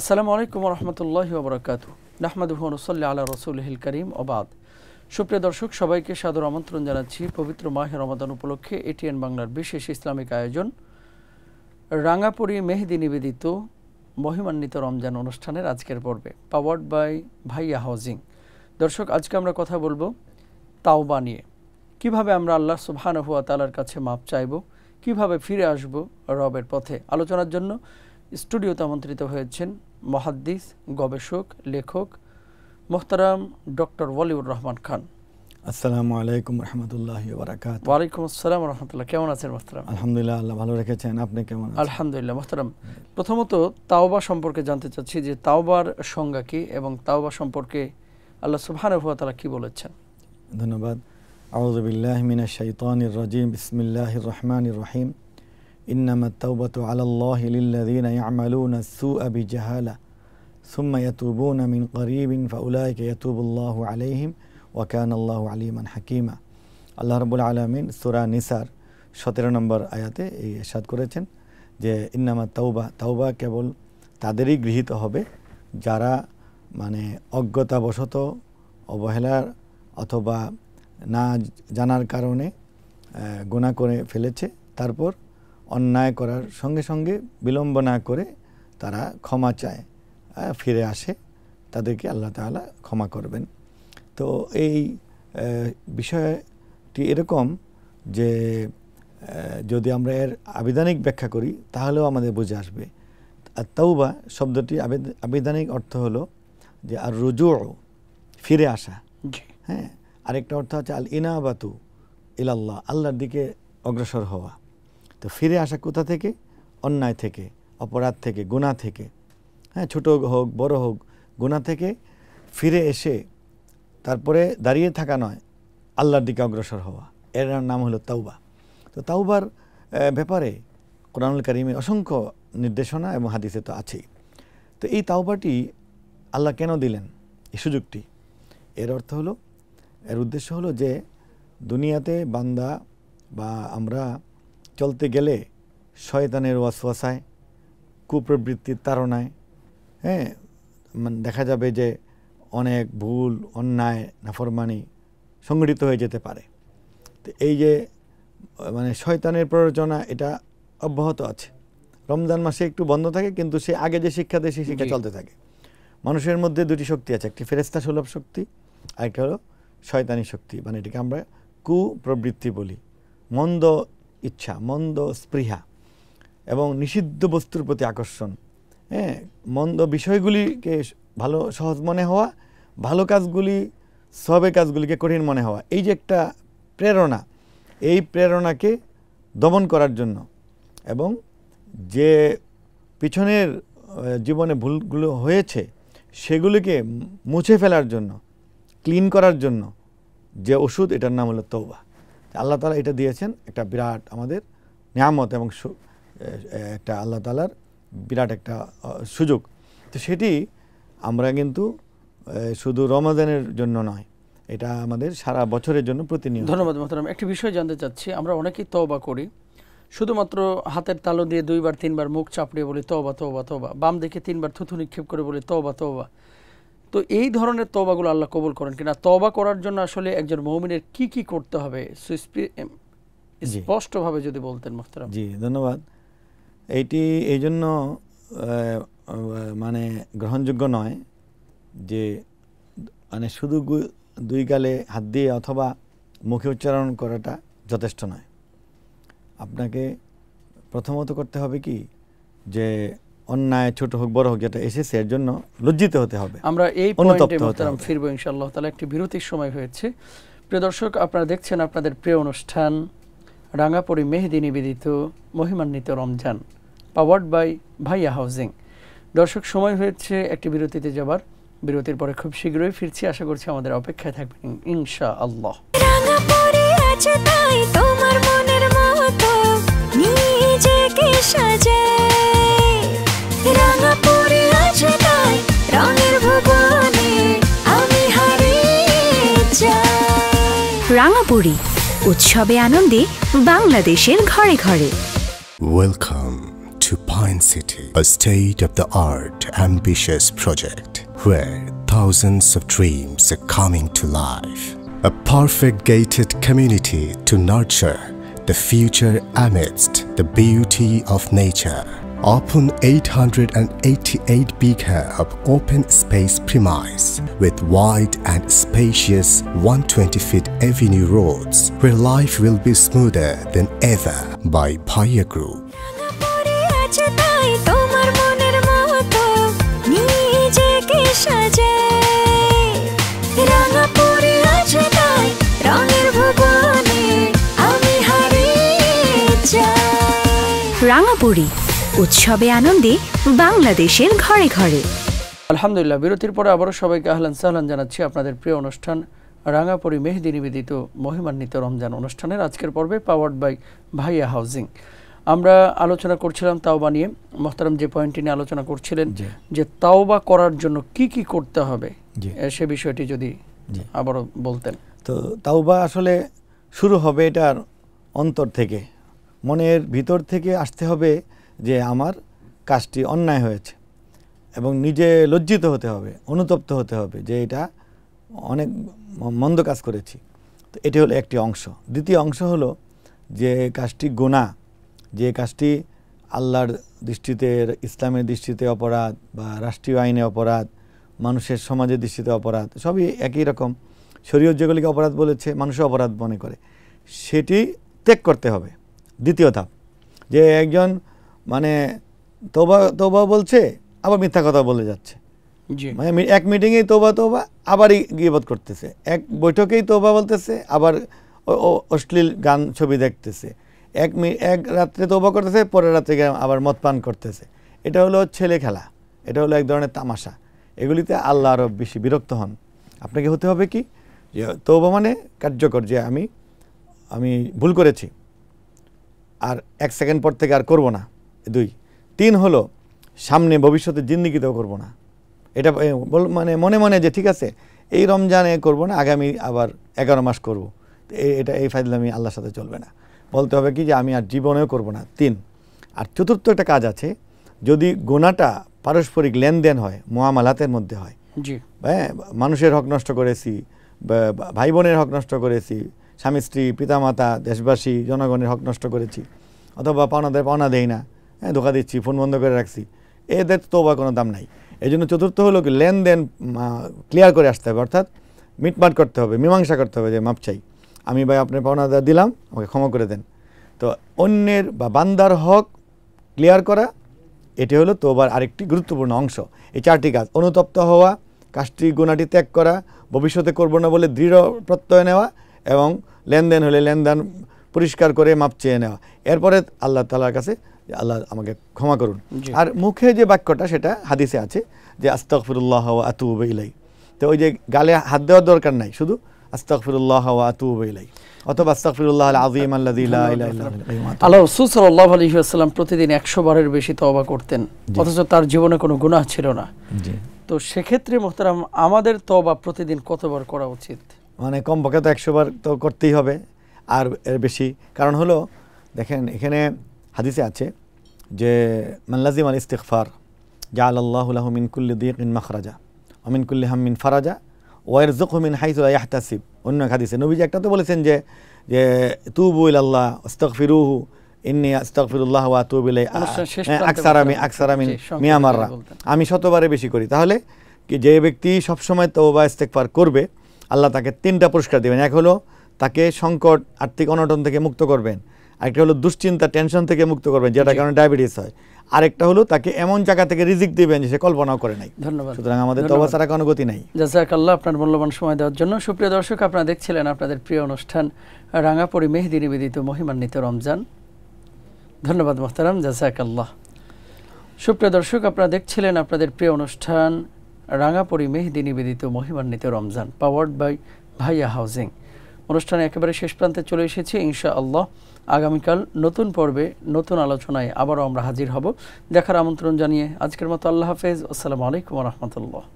আসসালামু আলাইকুম রহমতুল্লাহ ওবরাকাত নাহমাদ রসল্লা আল্লাহ রসুলহিল করিম অবাদ সুপ্রিয় দর্শক সবাইকে সাদর আমন্ত্রণ জানাচ্ছি পবিত্র মাহে রমাদান উপলক্ষে এটিএন বাংলার বিশেষ ইসলামিক আয়োজন রাঙাপুরি মেহেদি নিবেদিত মহিমান্বিত রমজান অনুষ্ঠানের আজকের পর্বে পাওয়ার্ড বাই ভাইয়া হাউজিং দর্শক আজকে আমরা কথা বলবো তাওবা নিয়ে কিভাবে আমরা আল্লাহ সুবহান হুয়া তালার কাছে মাপ চাইব কিভাবে ফিরে আসব রবের পথে আলোচনার জন্য স্টুডিওতে আমন্ত্রিত হয়েছেন মহাদ্দিস গবেষক লেখক মোহতারাম ডক্টর ওয়ালিউর রহমান খান আসসালামু আলাইকুম রহমতুল্লাহ বারাকাত ওয়ালাইকুম আসসালাম রহমতুল্লাহ কেমন আছেন মোহতারাম আলহামদুলিল্লাহ আল্লাহ ভালো রেখেছেন আপনি কেমন আলহামদুলিল্লাহ মোহতারাম প্রথমত তাওবা সম্পর্কে জানতে চাচ্ছি যে তাওবার সংজ্ঞা কী এবং তাওবা সম্পর্কে আল্লাহ সুবহানাহু ওয়া কী বলেছেন ধন্যবাদ আউযু মিনা মিনাশ শাইতানির রাজীম রহমান রহিম ইন্নামা তাওবাত আলাল্লাহ লিল্লাযীন ইয়ামালুনা সুআ বিজাহালা সুম্মা ইয়াতুবুনা মিন করিবিন ফাউলাইকা ইয়াতুবুল্লাহু আলাইহিম ওয়া কানা আল্লাহু আলিমান হাকীমা আল্লাহ রাব্বুল আলামিন সূরা নিসার সতেরো নম্বর আয়াতে এই ইরশাদ করেছেন যে ইন্নামা তাওবা তাওবা কেবল তাদেরই গৃহীত হবে যারা মানে অজ্ঞতাবশত অবহেলার অথবা না জানার কারণে গুণা করে ফেলেছে তারপর অন্যায় করার সঙ্গে সঙ্গে বিলম্ব না করে তারা ক্ষমা চায় ফিরে আসে তাদেরকে আল্লাহ তালা ক্ষমা করবেন তো এই বিষয়টি এরকম যে যদি আমরা এর আবিধানিক ব্যাখ্যা করি তাহলেও আমাদের বুঝে আসবে আর তাওবা শব্দটি আবিধানিক অর্থ হলো যে আর রুজু ফিরে আসা হ্যাঁ আরেকটা অর্থ হচ্ছে আল ইনাবাতু ইলাল্লাহ আল্লাহর দিকে অগ্রসর হওয়া তো ফিরে আসা কোথা থেকে অন্যায় থেকে অপরাধ থেকে গুণা থেকে হ্যাঁ ছোটো হোক বড় হোক গুণা থেকে ফিরে এসে তারপরে দাঁড়িয়ে থাকা নয় আল্লাহর দিকে অগ্রসর হওয়া এর নাম হলো তাওবা তো তাওবার ব্যাপারে কোরআনুল করিমের অসংখ্য নির্দেশনা এবং হাদিসে তো আছেই তো এই তাওবাটি আল্লাহ কেন দিলেন এই সুযোগটি এর অর্থ হলো এর উদ্দেশ্য হলো যে দুনিয়াতে বান্দা বা আমরা চলতে গেলে শয়তানের ওয়াসওয়াসায় কুপ্রবৃত্তির তাড়নায় হ্যাঁ মানে দেখা যাবে যে অনেক ভুল অন্যায় নাফরমানি সংগঠিত হয়ে যেতে পারে তো এই যে মানে শয়তানের প্ররোচনা এটা অব্যাহত আছে রমজান মাসে একটু বন্ধ থাকে কিন্তু সে আগে যে শিক্ষা দেয় সেই শিক্ষা চলতে থাকে মানুষের মধ্যে দুটি শক্তি আছে একটি ফেরেস্তা সুলভ শক্তি আরেকটা হলো শয়তানি শক্তি মানে এটাকে আমরা কুপ্রবৃত্তি বলি মন্দ ইচ্ছা মন্দ স্পৃহা এবং নিষিদ্ধ বস্তুর প্রতি আকর্ষণ হ্যাঁ মন্দ বিষয়গুলিকে ভালো সহজ মনে হওয়া ভালো কাজগুলি সবে কাজগুলিকে কঠিন মনে হওয়া এই যে একটা প্রেরণা এই প্রেরণাকে দমন করার জন্য এবং যে পিছনের জীবনে ভুলগুলো হয়েছে সেগুলিকে মুছে ফেলার জন্য ক্লিন করার জন্য যে ওষুধ এটার নাম হলো তৌবা আল্লাহ তালা এটা দিয়েছেন একটা বিরাট আমাদের নিয়ামত এবং একটা আল্লাহ তালার বিরাট একটা সুযোগ তো সেটি আমরা কিন্তু শুধু রমাদানের জন্য নয় এটা আমাদের সারা বছরের জন্য প্রতিনিয়ত ধন্যবাদ মহতারাম একটি বিষয় জানতে চাচ্ছি আমরা অনেকেই তওবা করি শুধুমাত্র হাতের তালো দিয়ে দুইবার তিনবার মুখ চাপড়িয়ে বলি তওবা তওবা তওবা বাম দিকে তিনবার থুথু নিক্ষেপ করে বলি তওবা তওবা তো এই ধরনের তবাগুলো আল্লাহ কবুল করেন কিনা তবা করার জন্য আসলে একজন মৌমিনের কি কি করতে হবে স্পষ্টভাবে যদি বলতেন মোহতারাম জি ধন্যবাদ এইটি এই জন্য মানে গ্রহণযোগ্য নয় যে মানে শুধু দুই গালে হাত দিয়ে অথবা মুখে উচ্চারণ করাটা যথেষ্ট নয় আপনাকে প্রথমত করতে হবে কি যে অন্যায় ছোট হোক বড় হোক যেটা এসেছে এর জন্য লজ্জিত হতে হবে আমরা এই ফিরবো ইনশাআল্লাহ তাহলে একটি বিরতির সময় হয়েছে প্রিয় দর্শক আপনারা দেখছেন আপনাদের প্রিয় অনুষ্ঠান রাঙাপরি মেহেদি নিবেদিত মহিমান্বিত Ramzan powered by Bhaiya housing দর্শক সময় হয়েছে একটি বিরতিতে যাবার বিরতির পরে খুব শীঘ্রই ফিরছি আশা করছি আমাদের অপেক্ষায় থাকবেন ইনশা আল্লাহ তোমার মনের মতো নিজেকে Welcome to Pine City, a state-of-the-art, ambitious project where thousands of dreams are coming to life. A perfect gated community to nurture the future amidst the beauty of nature upon 888 acre of open space premise with wide and spacious 120 feet avenue roads where life will be smoother than ever by Paya Group. রাঙাপুরী উৎসবে আনন্দে বাংলাদেশের ঘরে ঘরে আলহামদুলিল্লাহ বিরতির পরে আবারও সবাইকে আহলান সাহলান জানাচ্ছি আপনাদের প্রিয় অনুষ্ঠান রাঙাপুরি মেহেদি নিবেদিত মহিমান্বিত রমজান অনুষ্ঠানের আজকের পর্বে পাওয়ার্ড বাই ভাইয়া হাউজিং আমরা আলোচনা করছিলাম তাওবা নিয়ে মোহতারাম যে পয়েন্টটি নিয়ে আলোচনা করছিলেন যে তাওবা করার জন্য কি কি করতে হবে সে বিষয়টি যদি আবারও বলতেন তো তাওবা আসলে শুরু হবে এটার অন্তর থেকে মনের ভিতর থেকে আসতে হবে যে আমার কাজটি অন্যায় হয়েছে এবং নিজে লজ্জিত হতে হবে অনুতপ্ত হতে হবে যে এটা অনেক মন্দ কাজ করেছি তো এটি হলো একটি অংশ দ্বিতীয় অংশ হলো যে কাজটি গোনা যে কাজটি আল্লাহর দৃষ্টিতে ইসলামের দৃষ্টিতে অপরাধ বা রাষ্ট্রীয় আইনে অপরাধ মানুষের সমাজের দৃষ্টিতে অপরাধ সবই একই রকম শরীয়ত যেগুলিকে অপরাধ বলেছে মানুষও অপরাধ মনে করে সেটি ত্যাগ করতে হবে দ্বিতীয় ধাপ যে একজন মানে তোবা তোবা বলছে আবার মিথ্যা কথা বলে যাচ্ছে মানে এক মিটিংয়েই তোবা তোবা আবারই গিয়েবাদ করতেছে এক বৈঠকেই তোবা বলতেছে আবার অশ্লীল গান ছবি দেখতেছে এক এক রাত্রে তোবা করতেছে পরের রাত্রে আবার মদ পান করতেছে এটা হলো ছেলে খেলা এটা হলো এক ধরনের তামাশা এগুলিতে আল্লাহ আরও বেশি বিরক্ত হন আপনাকে হতে হবে কি যে তৌবা মানে কার্যকর যে আমি আমি ভুল করেছি আর এক সেকেন্ড পর থেকে আর করব না দুই তিন হলো সামনে ভবিষ্যতে জিন্দিগিতেও করব না এটা মানে মনে মনে যে ঠিক আছে এই রমজানে করব না আগামী আবার এগারো মাস করব এটা এই আমি আল্লাহর সাথে চলবে না বলতে হবে কি যে আমি আর জীবনেও করব না তিন আর চতুর্থ একটা কাজ আছে যদি গোনাটা পারস্পরিক লেনদেন হয় মোয়ামালাতের মধ্যে হয় হ্যাঁ মানুষের হক নষ্ট করেছি ভাই বোনের হক নষ্ট করেছি স্বামী স্ত্রী পিতামাতা দেশবাসী জনগণের হক নষ্ট করেছি অথবা পাওনাদের পাওনা দেয় না হ্যাঁ ধোকা দিচ্ছি ফোন বন্ধ করে রাখছি এদের বা কোনো দাম নাই এই জন্য চতুর্থ হলো কি লেনদেন ক্লিয়ার করে আসতে হবে অর্থাৎ মিটমাট করতে হবে মীমাংসা করতে হবে যে মাপ চাই আমি ভাই আপনার পাওনাদার দিলাম আমাকে ক্ষমা করে দেন তো অন্যের বা বান্দার হক ক্লিয়ার করা এটি হলো তোবার আরেকটি গুরুত্বপূর্ণ অংশ এই চারটি কাজ অনুতপ্ত হওয়া কাজটি গুণাটি ত্যাগ করা ভবিষ্যতে করব না বলে দৃঢ় প্রত্যয় নেওয়া এবং লেনদেন হলে লেনদেন পরিষ্কার করে মাপ চেয়ে নেওয়া এরপরে আল্লাহ তালার কাছে আল্লাহ আমাকে ক্ষমা করুন আর মুখে যে বাক্যটা সেটা হাদিসে আছে যে আস্তফিরুল্লাহ আতুব ইলাই তো ওই যে গালে হাত দেওয়ার দরকার নাই শুধু আস্তফিরুল্লাহ আতুব ইলাই অথবা আস্তফিরুল্লাহ আজিম আল্লাহ আল্লাহ রসুল সাল্লাহ আলী আসসালাম প্রতিদিন একশো বারের বেশি তবা করতেন অথচ তার জীবনে কোনো গুণাহ ছিল না তো সেক্ষেত্রে মোহতারাম আমাদের তবা প্রতিদিন কতবার করা উচিত মানে কমপক্ষে তো একশো বার তো করতেই হবে আর এর বেশি কারণ হলো দেখেন এখানে হাদিসে আছে যে মাল্লাজিম আল ইস্তিকফার জা আল্লাহুল্লাহ মিনকুল্লি দিক ইন মখরাজা অমিনকুল্লি হামিন ফারাজা ওয়ার জখমিন হাইসুল্লাহ ইয়াহতাসিব অন্য এক হাদিসে নবীজি একটা তো বলেছেন যে যে তুবুল আল্লাহ ফিরুহু ইন্নি ফিরুল্লাহ ওয়া আতুবু ইলাইহি হ্যাঁ, আকসারামি আমি আমি মিয়ামাররা আমি শতবারে বেশি করি তাহলে কি যে ব্যক্তি সবসময় তো বা ইস্তেকফার করবে আল্লাহ তাকে তিনটা পুরস্কার দেবেন এক হলো তাকে সংকট আর্থিক অনটন থেকে মুক্ত করবেন একটা হলো দুশ্চিন্তা টেনশন থেকে মুক্ত করবেন যেটা কারণে ডায়াবেটিস হয় আরেকটা হলো তাকে এমন জায়গা থেকে রিজিক দিবেন যে সে কল্পনাও করে নাই ধন্যবাদ সুতরাং আমাদের তবা ছাড়া কোনো গতি নাই জাজাকাল্লাহ আপনার মূল্যবান সময় দেওয়ার জন্য সুপ্রিয় দর্শক আপনারা দেখছিলেন আপনাদের প্রিয় অনুষ্ঠান রাঙাপরি মেহেদি নিবেদিত মহিমান্বিত রমজান ধন্যবাদ মোহতারাম জাজাকাল্লাহ সুপ্রিয় দর্শক আপনারা দেখছিলেন আপনাদের প্রিয় অনুষ্ঠান রাঙাপরি মেহেদি নিবেদিত মহিমান্বিত Ramzan powered by Bhaiya housing অনুষ্ঠানে একেবারে শেষ প্রান্তে চলে এসেছি ইনশা আল্লাহ আগামীকাল নতুন পর্বে নতুন আলোচনায় আবারও আমরা হাজির হব দেখার আমন্ত্রণ জানিয়ে আজকের মতো আল্লাহ হাফেজ আসসালামু আলাইকুম রহমতুল্লাহ